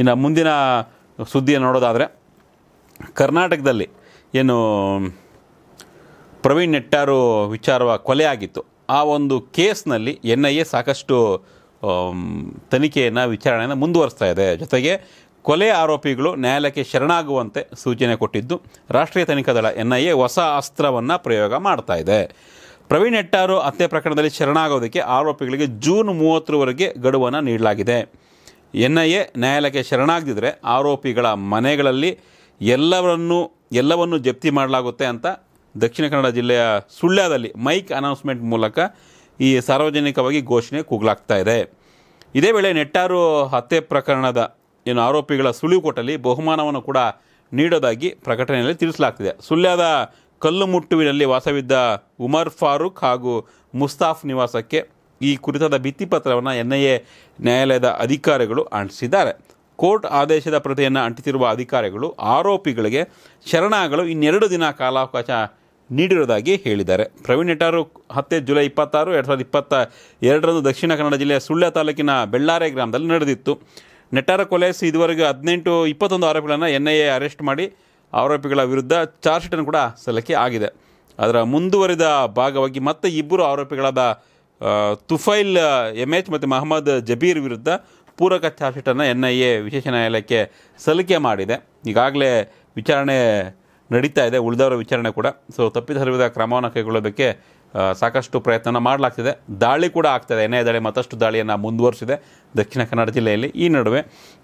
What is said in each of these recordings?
ಇನ್ನು ಮುಂದಿನ ಸುದ್ದಿಯನ್ನು ನೋಡೋದಾದರೆ ಕರ್ನಾಟಕದಲ್ಲಿ ಏನು ಪ್ರವೀಣ್ ನೆಟ್ಟಾರು ವಿಚಾರವ ಕೊಲೆ ಆಗಿತ್ತು ಆ ಒಂದು ಕೇಸ್ನಲ್ಲಿ ಎನ್ ಐ ಎ ಸಾಕಷ್ಟು ತನಿಖೆಯನ್ನು ವಿಚಾರಣೆಯನ್ನು ಮುಂದುವರಿಸ್ತಾ ಇದೆ ಜೊತೆಗೆ ಕೊಲೆ ಆರೋಪಿಗಳು ನ್ಯಾಯಾಲಯಕ್ಕೆ ಶರಣಾಗುವಂತೆ ಸೂಚನೆ ಕೊಟ್ಟಿದ್ದು ರಾಷ್ಟ್ರೀಯ ತನಿಖಾ ದಳ ಎನ್ ಐ ಎ ಹೊಸ ಅಸ್ತ್ರವನ್ನು ಪ್ರಯೋಗ ಮಾಡ್ತಾ ಇದೆ ಪ್ರವೀಣ್ ನೆಟ್ಟಾರು ಹತ್ಯೆ ಪ್ರಕರಣದಲ್ಲಿ ಶರಣಾಗೋದಕ್ಕೆ ಆರೋಪಿಗಳಿಗೆ ಜೂನ್ ಮೂವತ್ತರವರೆಗೆ ಗಡುವನ್ನು ನೀಡಲಾಗಿದೆ ಎನ್ ಐ ಎ ನ್ಯಾಯಾಲಯಕ್ಕೆ ಶರಣಾಗದಿದ್ದರೆ ಆರೋಪಿಗಳ ಮನೆಗಳಲ್ಲಿ ಎಲ್ಲವನ್ನೂ ಎಲ್ಲವನ್ನು ಜಪ್ತಿ ಮಾಡಲಾಗುತ್ತೆ ಅಂತ ದಕ್ಷಿಣ ಕನ್ನಡ ಜಿಲ್ಲೆಯ ಸುಳ್ಯದಲ್ಲಿ ಮೈಕ್ ಅನೌನ್ಸ್ಮೆಂಟ್ ಮೂಲಕ ಈ ಸಾರ್ವಜನಿಕವಾಗಿ ಘೋಷಣೆ ಕೂಗಲಾಗ್ತಾ ಇದೆ ಇದೇ ವೇಳೆ ನೆಟ್ಟಾರು ಹತ್ಯೆ ಪ್ರಕರಣದ ಏನು ಆರೋಪಿಗಳ ಸುಳಿವು ಕೊಟ್ಟಲ್ಲಿ ಬಹುಮಾನವನ್ನು ಕೂಡ ನೀಡೋದಾಗಿ ಪ್ರಕಟಣೆಯಲ್ಲಿ ತಿಳಿಸಲಾಗ್ತಿದೆ ಸುಳ್ಯದ ಕಲ್ಲುಮುಟ್ಟುವಿನಲ್ಲಿ ವಾಸವಿದ್ದ ಉಮರ್ ಫಾರೂಕ್ ಹಾಗೂ ಮುಸ್ತಾಫ್ ನಿವಾಸಕ್ಕೆ ಈ ಕುರಿತಾದ ಭಿತ್ತಿಪತ್ರವನ್ನು ಎನ್ ಎ ನ್ಯಾಯಾಲಯದ ಅಧಿಕಾರಿಗಳು ಅಂಟಿಸಿದ್ದಾರೆ ಕೋರ್ಟ್ ಆದೇಶದ ಪ್ರತಿಯನ್ನು ಅಂಟಿಸಿರುವ ಅಧಿಕಾರಿಗಳು ಆರೋಪಿಗಳಿಗೆ ಶರಣಾಗಲು ಇನ್ನೆರಡು ದಿನ ಕಾಲಾವಕಾಶ ನೀಡಿರುವುದಾಗಿ ಹೇಳಿದ್ದಾರೆ ಪ್ರವೀಣ್ ನೆಟ್ಟಾರು ಹತ್ತೆ ಜುಲೈ ಇಪ್ಪತ್ತಾರು ಎರಡು ಸಾವಿರದ ಇಪ್ಪತ್ತ ಎರಡರಂದು ದಕ್ಷಿಣ ಕನ್ನಡ ಜಿಲ್ಲೆಯ ಸುಳ್ಯ ತಾಲೂಕಿನ ಬೆಳ್ಳಾರೆ ಗ್ರಾಮದಲ್ಲಿ ನಡೆದಿತ್ತು ನೆಟ್ಟಾರ ಕೊಲೆ ಇದುವರೆಗೆ ಹದಿನೆಂಟು ಇಪ್ಪತ್ತೊಂದು ಆರೋಪಿಗಳನ್ನು ಎನ್ ಐ ಎ ಅರೆಸ್ಟ್ ಮಾಡಿ ಆರೋಪಿಗಳ ವಿರುದ್ಧ ಚಾರ್ಜ್ ಶೀಟನ್ನು ಕೂಡ ಸಲ್ಲಿಕೆ ಆಗಿದೆ ಅದರ ಮುಂದುವರಿದ ಭಾಗವಾಗಿ ಮತ್ತೆ ಇಬ್ಬರು ಆರೋಪಿಗಳಾದ ತುಫೈಲ್ ಎಮ್ ಎಚ್ ಮತ್ತು ಮಹಮ್ಮದ್ ಜಬೀರ್ ವಿರುದ್ಧ ಪೂರಕ ಚಾರ್ಜ್ಶೀಟನ್ನು ಎನ್ ಐ ಎ ವಿಶೇಷ ನ್ಯಾಯಾಲಯಕ್ಕೆ ಸಲ್ಲಿಕೆ ಮಾಡಿದೆ ಈಗಾಗಲೇ ವಿಚಾರಣೆ ನಡೀತಾ ಇದೆ ಉಳಿದವರ ವಿಚಾರಣೆ ಕೂಡ ಸೊ ತಪ್ಪಿದ ಕ್ರಮವನ್ನು ಕೈಗೊಳ್ಳೋದಕ್ಕೆ ಸಾಕಷ್ಟು ಪ್ರಯತ್ನ ಮಾಡಲಾಗ್ತಿದೆ ದಾಳಿ ಕೂಡ ಆಗ್ತದೆ ಎನ್ ಐ ದಾಳಿ ಮತ್ತಷ್ಟು ದಾಳಿಯನ್ನು ಮುಂದುವರಿಸಿದೆ ದಕ್ಷಿಣ ಕನ್ನಡ ಜಿಲ್ಲೆಯಲ್ಲಿ ಈ ನಡುವೆ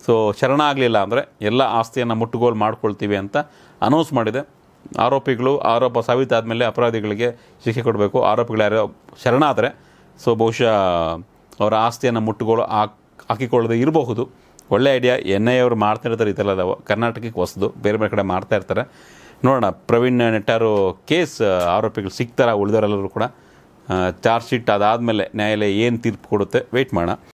ಸೊ ಶರಣ ಆಗಲಿಲ್ಲ ಅಂದರೆ ಎಲ್ಲ ಆಸ್ತಿಯನ್ನು ಮುಟ್ಟುಗೋಲು ಮಾಡ್ಕೊಳ್ತೀವಿ ಅಂತ ಅನೌನ್ಸ್ ಮಾಡಿದೆ ಆರೋಪಿಗಳು ಆರೋಪ ಸಾಬೀತಾದ ಮೇಲೆ ಅಪರಾಧಿಗಳಿಗೆ ಶಿಕ್ಷೆ ಕೊಡಬೇಕು ಆರೋಪಿಗಳು ಯಾರೋ ಶರಣಾದರೆ ಸೊ ಬಹುಶಃ ಅವರ ಆಸ್ತಿಯನ್ನು ಮುಟ್ಟುಗಳು ಹಾಕಿ ಹಾಕಿಕೊಳ್ಳದೆ ಇರಬಹುದು ಒಳ್ಳೆ ಐಡಿಯಾ ಎನ್ ಐ ಅವರು ಮಾಡ್ತಾಯಿರ್ತಾರೆ ಈ ಥರ ಕರ್ನಾಟಕಕ್ಕೆ ಹೊಸದು ಬೇರೆ ಬೇರೆ ಕಡೆ ಮಾಡ್ತಾ ಇರ್ತಾರೆ ನೋಡೋಣ ಪ್ರವೀಣ್ ನೆಟ್ಟಾರು ಕೇಸ್ ಆರೋಪಿಗಳು ಸಿಗ್ತಾರ ಉಳಿದವರೆಲ್ಲರೂ ಕೂಡ ಚಾರ್ಜ್ ಶೀಟ್ ಅದಾದಮೇಲೆ ನ್ಯಾಯಾಲಯ ಏನು ತೀರ್ಪು ಕೊಡುತ್ತೆ ವೆಯ್ಟ್ ಮಾಡೋಣ